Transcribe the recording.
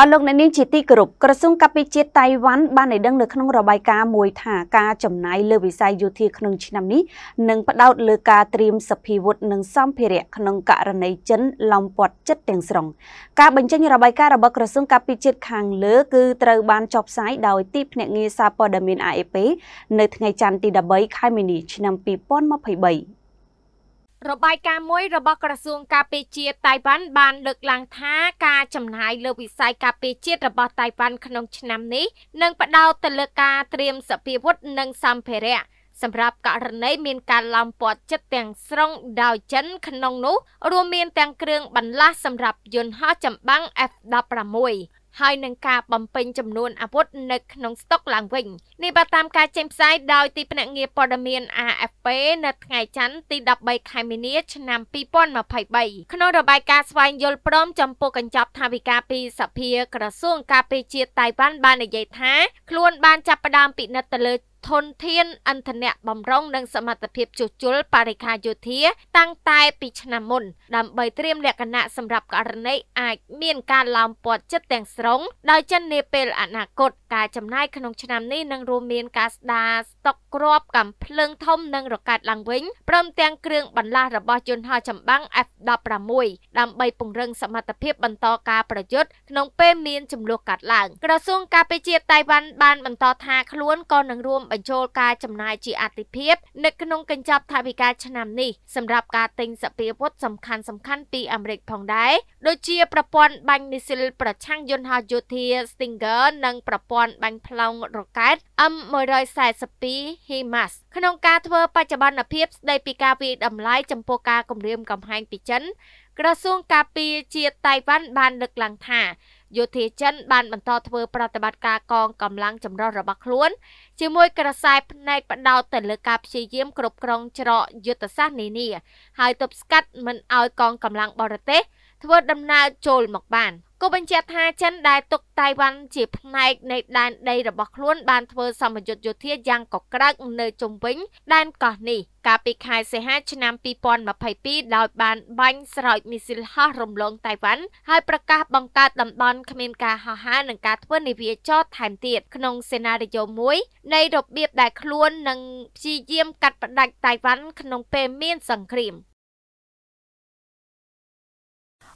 អរលោកអ្នកនាងជាទីគោរពក្រសួងកាពិជាតិតៃវ៉ាន់បានឲ្យដឹងនៅក្នុងរបាយការណ៍មួយថាការចំណាយលើវិស័យយោធាក្នុងឆ្នាំនេះនឹងផ្ដោតលើការត្រៀមសភាវុធនិងសម្ភារៈក្នុងករណីចិនឡំព័ទ្ធចិត្តទាំងស្រុងការបញ្ចេញរបាយការណ៍របស់ក្រសួងកាពិជាតិខាងលើគឺត្រូវបានចុះផ្សាយដោយទីភ្នាក់ងារសារព័ត៌មាន AFP នៅថ្ងៃច័ន្ទទី13ខែមីនាឆ្នាំ2023របាយការណ៍មួយរបស់ក្រសួងការពារជាតិតៃវ៉ាន់បានលើកឡើងថាការចំណាយលើវិស័យការពារជាតិរបស់តៃវ៉ាន់ក្នុងឆ្នាំនេះនឹងផ្ដោតទៅលើការត្រៀមសភាវុធនិងសម្ភារៈសម្រាប់ករណីមានការឡោមព័ទ្ធចិត្តទាំងស្រុងដោយចិនក្នុងនោះរួមមានទាំងគ្រឿងបន្លាស់សម្រាប់យន្តហោះចម្បាំង F16 ហើយនឹងការបំពេញចំនួនអាវុធនៅក្នុងស្តុកឡើងវិញនេះបើតាមការចេញផ្សាយដោយទីភ្នាក់ងារព័ត៌មាន AFP នៅថ្ងៃច័ន្ទទី13ខែមីនាឆ្នាំ2023ក្នុងរបាយការណ៍ស្វែងយល់ព្រម ចំពោះកញ្ចប់ថវិកាពីសភា ក្រសួងការពារជាតិតៃវ៉ាន់បាននិយាយថាខ្លួន បានចាប់ផ្ដើមពិនិត្យទៅលើធនធានអន្តរបំរុងនិងសមត្ថភាពជួសជុលបរិខាយោធា តាំងតែពីឆ្នាំមុន ដើម្បីត្រៀមលក្ខណៈសម្រាប់ករណីអាច មានការឡោមព័ទ្ធចិត្តទាំងស្រុងដោយចិននាពេលអនាគតការចំណាយក្នុងឆ្នាំនេះនឹងរួមមានការស្ដារស្តុកគ្រាប់កាំភ្លើងធំនិងរកាត់ឡើងវិញព្រមទាំងគ្រឿងបន្លាស់របស់យន្តហោះចម្បាំង F16 ដើម្បីពង្រឹងសមត្ថភាពបន្តការប្រយុទ្ធក្នុងពេលមានចំនួនកាត់ឡើងក្រសួងការពារជាតិតៃវ៉ាន់បាន បន្តថាខ្លួនក៏នឹងរួមបញ្ចូលការចំណាយជាអតិភិបនៅក្នុងកញ្ចប់ថវិកាឆ្នាំនេះសម្រាប់ការទិញសពាវុធសំខាន់សំខាន់ពីអាមេរិកផងដែរដូចជាប្រព័ន្ធបាញ់មីស៊ីលប្រឆាំងយន្តហោះយោធា Stinger និងប្រព័ន្ធន្ធបាញ់ផ្លោងរ៉ុកែត M142 HIMARS ក្នុងការធ្វើ បច្ចុប្បន្នភាពស្ដីពីការវាយតម្លៃចំពោះការគំរាមកំហែងពីចិន ក្រសួងការពារជាតិតៃវ៉ាន់បានលើកឡើងថាយោធាចិន បាន បន្តធ្វើប្រតិបត្តិការកងកម្លាំងចម្រុះរបស់ខ្លួន ជាមួយក្រសែផ្នែកបដោតទៅលើការព្យាយាមគ្រប់គ្រងច្រកយុទ្ធសាស្ត្រនានាហើយទប់ស្កាត់មិនឲ្យកងកម្លាំងបរទេសធ្វើដំណើរចូលមកបានក៏បញ្ជាក់ថាចិនដែលទុកតៃវ៉ាន់ជាផ្នែកនៃដែនដីរបស់ខ្លួនបានធ្វើសម្ពយុទ្ធយោធាយ៉ាងកក្រើកនៅជុំវិញដែនកោះនេះកាលពីខែសីហាឆ្នាំ2022ដោយបានបាញ់ស្រោចមីស៊ីលហោះរំលងតៃវ៉ាន់ហើយប្រកាសបង្កើតតំបន់គ្មានការហោះហើរនិងការធ្វើនាវាចរថែមទៀតក្នុងសេណារីយ៉ូមួយនៃរបៀបដែលខ្លួននឹងព្យាយាមកាត់ផ្តាច់តៃវ៉ាន់ក្នុងពេលមានសង្គ្រាម